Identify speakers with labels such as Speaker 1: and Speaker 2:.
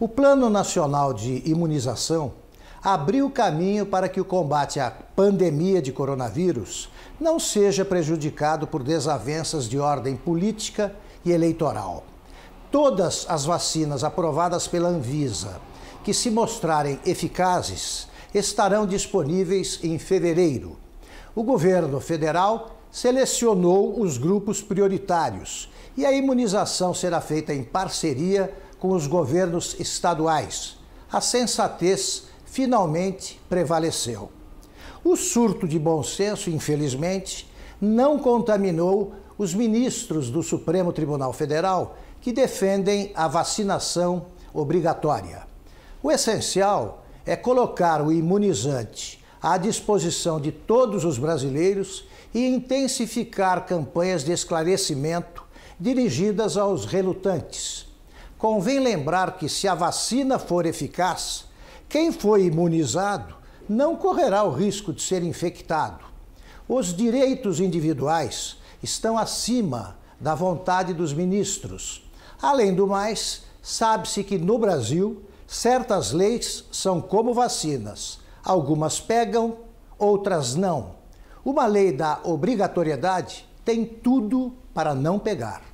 Speaker 1: O Plano Nacional de Imunização abriu caminho para que o combate à pandemia de coronavírus não seja prejudicado por desavenças de ordem política e eleitoral. Todas as vacinas aprovadas pela Anvisa que se mostrarem eficazes estarão disponíveis em fevereiro. O governo federal selecionou os grupos prioritários e a imunização será feita em parceria com os governos estaduais. A sensatez finalmente prevaleceu. O surto de bom senso, infelizmente, não contaminou os ministros do Supremo Tribunal Federal que defendem a vacinação obrigatória. O essencial é colocar o imunizante à disposição de todos os brasileiros e intensificar campanhas de esclarecimento dirigidas aos relutantes. Convém lembrar que, se a vacina for eficaz, quem foi imunizado não correrá o risco de ser infectado. Os direitos individuais estão acima da vontade dos ministros. Além do mais, sabe-se que no Brasil certas leis são como vacinas: algumas pegam, outras não. Uma lei da obrigatoriedade tem tudo para não pegar.